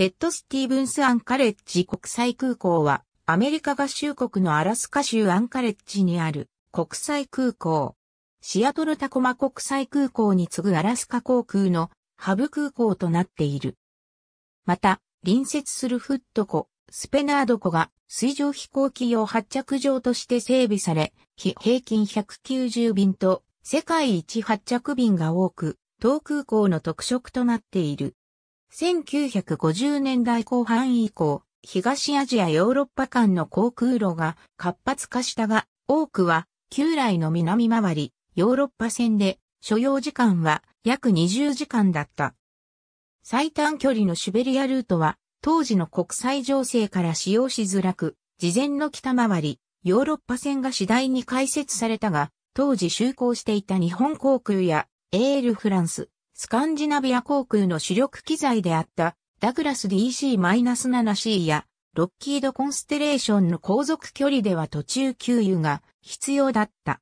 テッド・スティーブンス・アンカレッジ国際空港は、アメリカ合衆国のアラスカ州アンカレッジにある国際空港。シアトル・タコマ国際空港に次ぐアラスカ航空のハブ空港となっている。また、隣接するフット湖、スペナード湖が水上飛行機用発着場として整備され、平均190便と世界一発着便が多く、当空港の特色となっている。1950年代後半以降、東アジアヨーロッパ間の航空路が活発化したが、多くは旧来の南回り、ヨーロッパ線で所要時間は約20時間だった。最短距離のシベリアルートは当時の国際情勢から使用しづらく、事前の北回り、ヨーロッパ線が次第に開設されたが、当時就航していた日本航空やエールフランス、スカンジナビア航空の主力機材であったダグラス DC-7C やロッキードコンステレーションの航続距離では途中給油が必要だった。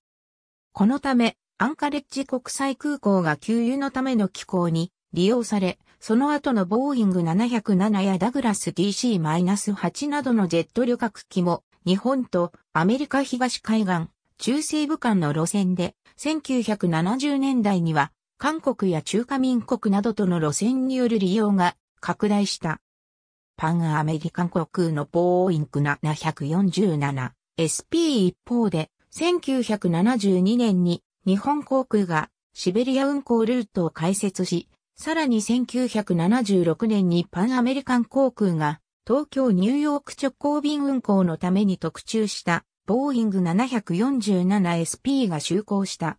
このため、アンカレッジ国際空港が給油のための機構に利用され、その後のボーイング707やダグラス DC-8 などのジェット旅客機も日本とアメリカ東海岸中西部間の路線で1970年代には韓国や中華民国などとの路線による利用が拡大した。パンアメリカン航空のボーイング 747SP 一方で1972年に日本航空がシベリア運航ルートを開設し、さらに1976年にパンアメリカン航空が東京ニューヨーク直行便運航のために特注したボーイング 747SP が就航した。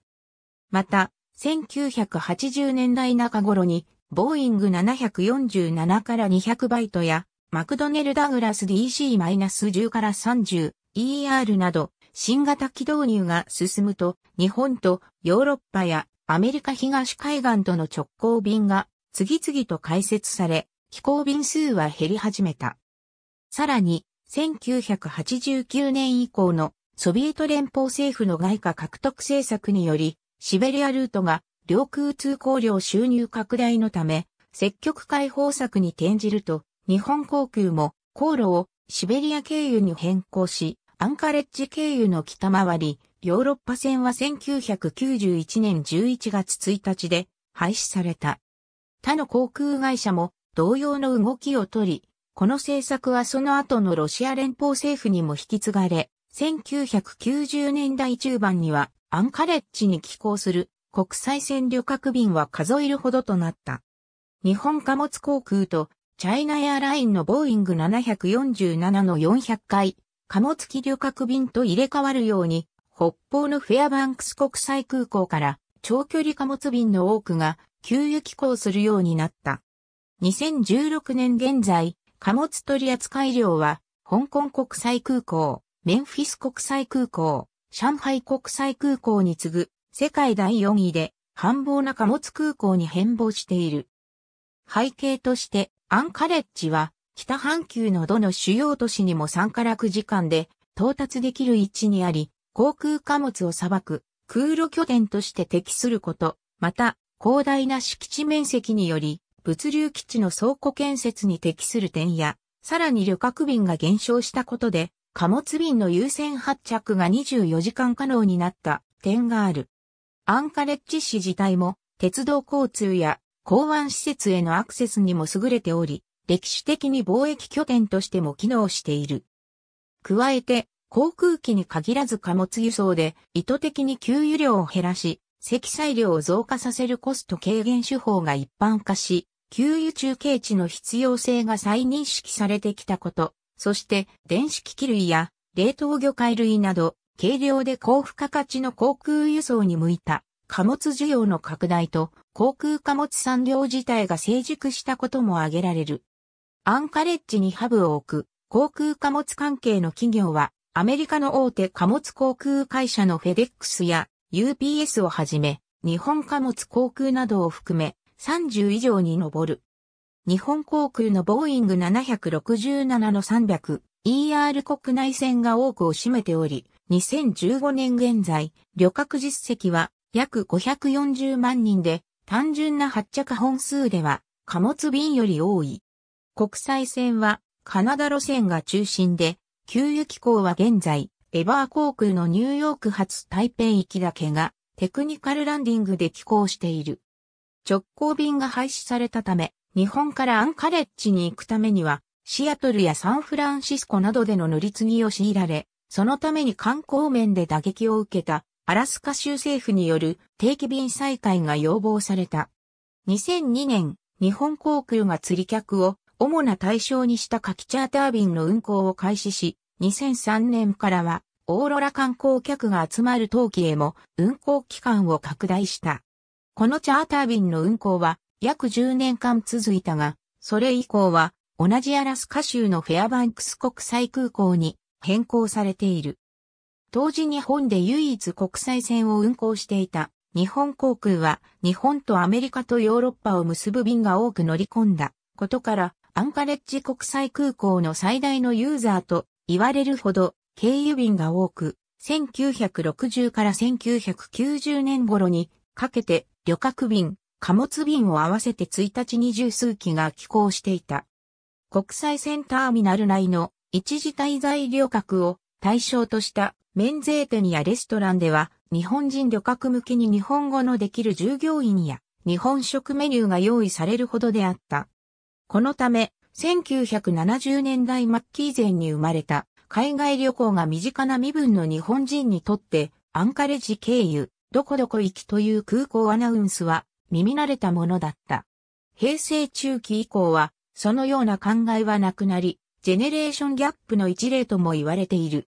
また、1980年代中頃に、ボーイング747から200バイトや、マクドネル・ダグラス DC-10 から 30ER など、新型機導入が進むと、日本とヨーロッパやアメリカ東海岸との直行便が次々と開設され、飛行便数は減り始めた。さらに、1989年以降のソビエト連邦政府の外貨獲得政策により、シベリアルートが領空通行量収入拡大のため、積極解放策に転じると、日本航空も航路をシベリア経由に変更し、アンカレッジ経由の北回り、ヨーロッパ線は1991年11月1日で廃止された。他の航空会社も同様の動きを取り、この政策はその後のロシア連邦政府にも引き継がれ、1990年代中盤にはアンカレッジに寄港する国際線旅客便は数えるほどとなった。日本貨物航空とチャイナエアラインのボーイング747の400回貨物機旅客便と入れ替わるように北方のフェアバンクス国際空港から長距離貨物便の多くが給油寄港するようになった。2016年現在、貨物取扱量は、香港国際空港、メンフィス国際空港、上海国際空港に次ぐ世界第4位で繁忙な貨物空港に変貌している。背景としてアンカレッジは北半球のどの主要都市にも3から9時間で到達できる位置にあり、航空貨物を裁く空路拠点として適すること、また広大な敷地面積により物流基地の倉庫建設に適する点や、さらに旅客便が減少したことで貨物便の優先発着が24時間可能になった点がある。アンカレッジ市自体も鉄道交通や港湾施設へのアクセスにも優れており、歴史的に貿易拠点としても機能している。加えて、航空機に限らず貨物輸送で意図的に給油量を減らし、積載量を増加させるコスト軽減手法が一般化し、給油中継地の必要性が再認識されてきたこと、そして電子機器類や冷凍魚介類など軽量で高付加価値の航空輸送に向いた貨物需要の拡大と航空貨物産業自体が成熟したことも挙げられる。アンカレッジにハブを置く航空貨物関係の企業はアメリカの大手貨物航空会社のフェデックスや UPS をはじめ日本貨物航空などを含め30以上に上る。日本航空のボーイング767の 300ER 国内線が多くを占めており、2015年現在、旅客実績は約540万人で、単純な発着本数では貨物便より多い。国際線はカナダ路線が中心で、給油機構は現在、エバー航空のニューヨーク発台北きだけがテクニカルランディングで寄港している。直行便が廃止されたため、日本からアンカレッジに行くためには、シアトルやサンフランシスコなどでの乗り継ぎを強いられ、そのために観光面で打撃を受けたアラスカ州政府による定期便再開が要望された。2002年、日本航空が釣り客を主な対象にした夏季チャーター便の運航を開始し、2003年からはオーロラ観光客が集まる陶器へも運航期間を拡大した。このチャーター便の運航は約10年間続いたが、それ以降は同じアラスカ州のフェアバンクス国際空港に変更されている。当時日本で唯一国際線を運航していた日本航空は日本とアメリカとヨーロッパを結ぶ便が多く乗り込んだことからアンカレッジ国際空港の最大のユーザーと言われるほど経由便が多く1960から1990年頃にかけて旅客便、貨物便を合わせて1日二十数機が寄港していた。国際線ターミナル内の一時滞在旅客を対象とした免税店やレストランでは日本人旅客向けに日本語のできる従業員や日本食メニューが用意されるほどであった。このため1970年代末期以前に生まれた海外旅行が身近な身分の日本人にとってアンカレジ経由どこどこ行きという空港アナウンスは耳慣れたものだった。平成中期以降は、そのような考えはなくなり、ジェネレーションギャップの一例とも言われている。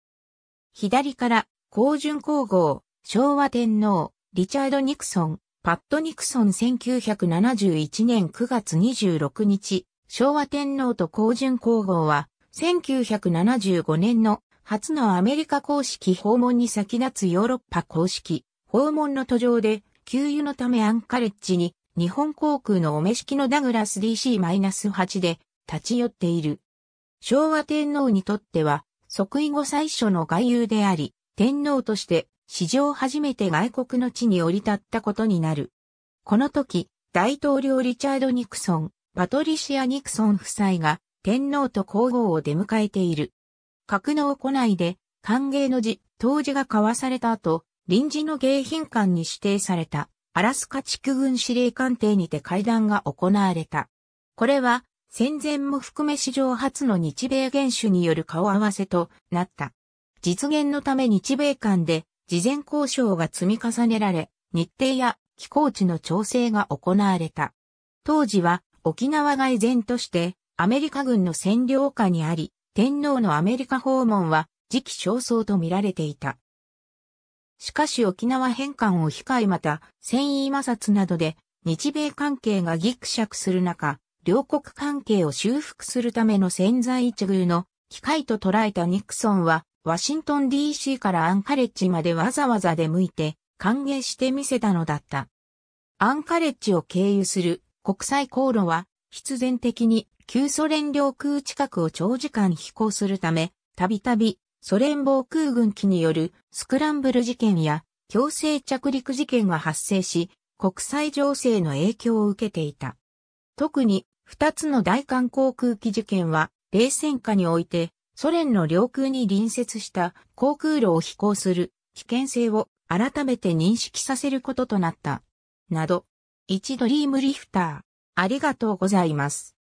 左から、高順皇后、昭和天皇、リチャード・ニクソン、パット・ニクソン1971年9月26日、昭和天皇と高順皇后は、1975年の初のアメリカ公式訪問に先立つヨーロッパ公式訪問の途上で給油のためアンカレッジに日本航空のお召し機のダグラス DC-8 で立ち寄っている。昭和天皇にとっては即位後最初の外遊であり、天皇として史上初めて外国の地に降り立ったことになる。この時、大統領リチャード・ニクソン、パトリシア・ニクソン夫妻が天皇と皇后を出迎えている。格納庫内で歓迎の辞、当時が交わされた後、臨時の迎賓館に指定されたアラスカ地区軍司令官邸にて会談が行われた。これは戦前も含め史上初の日米元首による顔合わせとなった。実現のため日米間で事前交渉が積み重ねられ、日程や寄港地の調整が行われた。当時は沖縄が依然としてアメリカ軍の占領下にあり、天皇のアメリカ訪問は時期尚早と見られていた。しかし沖縄返還を控えまた、戦意摩擦などで、日米関係がギクシャクする中、両国関係を修復するための潜在一遇の機会と捉えたニクソンは、ワシントン DC からアンカレッジまでわざわざ出向いて歓迎してみせたのだった。アンカレッジを経由する国際航路は必然的に旧ソ連領空近くを長時間飛行するため、たびたびソ連防空軍機によるスクランブル事件や強制着陸事件が発生し、国際情勢の影響を受けていた。特に二つの大韓航空機事件は冷戦下においてソ連の領空に隣接した航空路を飛行する危険性を改めて認識させることとなった。など、一ドリームリフター、ありがとうございます。